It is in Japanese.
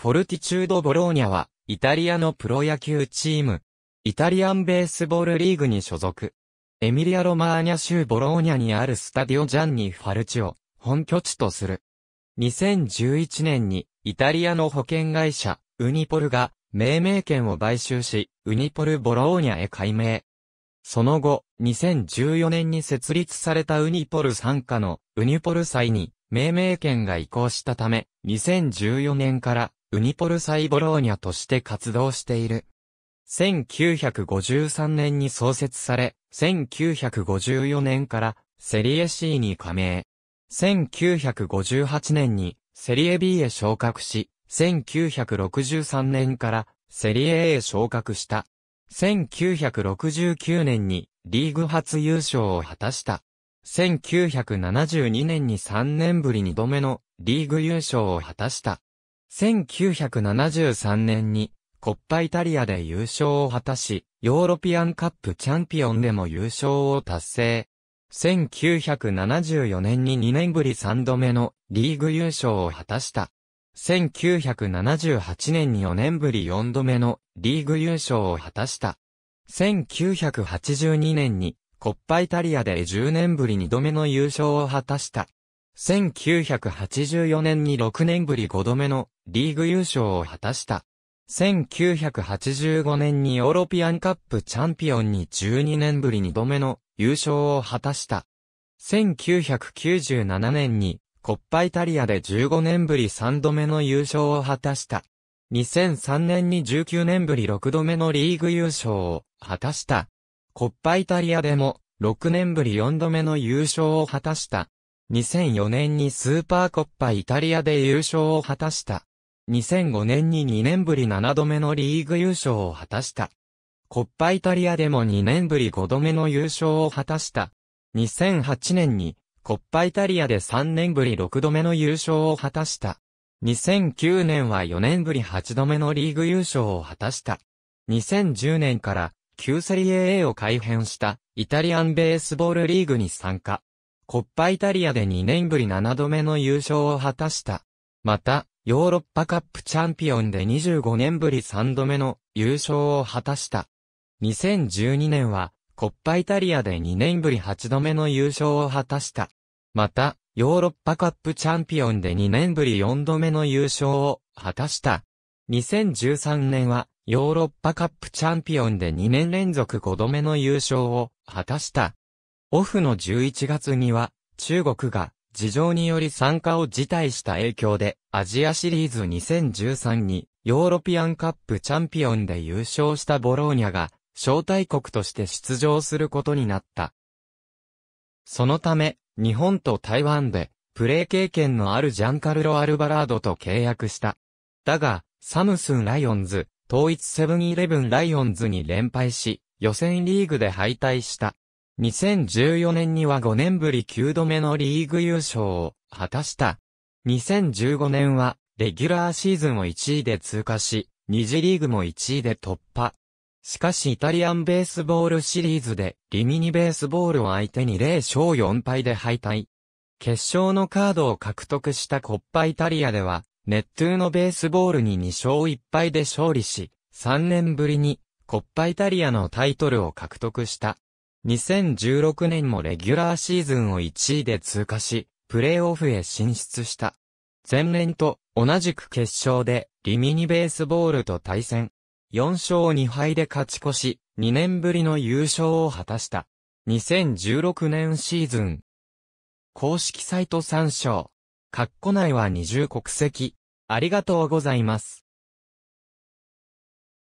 フォルティチュード・ボローニャは、イタリアのプロ野球チーム、イタリアンベースボールリーグに所属。エミリア・ロマーニャ州ボローニャにあるスタディオ・ジャンニ・ファルチを本拠地とする。2011年にイタリアの保険会社ウニポルが命名権を買収し、ウニポル・ボローニャへ改名。その後、2014年に設立されたウニポル傘下のウニポル祭に命名権が移行したため、2014年からウニポルサイボローニャとして活動している。1953年に創設され、1954年からセリエ C に加盟。1958年にセリエ B へ昇格し、1963年からセリエ A へ昇格した。1969年にリーグ初優勝を果たした。1972年に3年ぶり2度目のリーグ優勝を果たした。1973年に、コッパイタリアで優勝を果たし、ヨーロピアンカップチャンピオンでも優勝を達成。1974年に2年ぶり3度目のリーグ優勝を果たした。1978年に4年ぶり4度目のリーグ優勝を果たした。1982年にコッパイタリアで10年ぶり2度目の優勝を果たした。1984年に6年ぶり5度目のリーグ優勝を果たした。1985年にヨーロピアンカップチャンピオンに12年ぶり2度目の優勝を果たした。1997年にコッパイタリアで15年ぶり3度目の優勝を果たした。2003年に19年ぶり6度目のリーグ優勝を果たした。コッパイタリアでも6年ぶり4度目の優勝を果たした。2004年にスーパーコッパイタリアで優勝を果たした。2005年に2年ぶり7度目のリーグ優勝を果たした。コッパイタリアでも2年ぶり5度目の優勝を果たした。2008年に、コッパイタリアで3年ぶり6度目の優勝を果たした。2009年は4年ぶり8度目のリーグ優勝を果たした。2010年から旧セリエ a を改編したイタリアンベースボールリーグに参加。コッパイタリアで2年ぶり7度目の優勝を果たした。また、ヨーロッパカップチャンピオンで25年ぶり3度目の優勝を果たした。2012年は、コッパイタリアで2年ぶり8度目の優勝を果たした。また、ヨーロッパカップチャンピオンで2年ぶり4度目の優勝を果たした。2013年は、ヨーロッパカップチャンピオンで2年連続5度目の優勝を果たした。オフの11月には、中国が事情により参加を辞退した影響で、アジアシリーズ2013に、ヨーロピアンカップチャンピオンで優勝したボローニャが、招待国として出場することになった。そのため、日本と台湾で、プレー経験のあるジャンカルロ・アルバラードと契約した。だが、サムスン・ライオンズ、統一セブンイレブン・ライオンズに連敗し、予選リーグで敗退した。2014年には5年ぶり9度目のリーグ優勝を果たした。2015年は、レギュラーシーズンを1位で通過し、2次リーグも1位で突破。しかしイタリアンベースボールシリーズで、リミニベースボールを相手に0勝4敗で敗退。決勝のカードを獲得したコッパイタリアでは、ネットゥーのベースボールに2勝1敗で勝利し、3年ぶりに、コッパイタリアのタイトルを獲得した。2016年もレギュラーシーズンを1位で通過し、プレーオフへ進出した。前年と同じく決勝でリミニベースボールと対戦。4勝2敗で勝ち越し、2年ぶりの優勝を果たした。2016年シーズン。公式サイト参照。括弧内は二重国籍。ありがとうございます。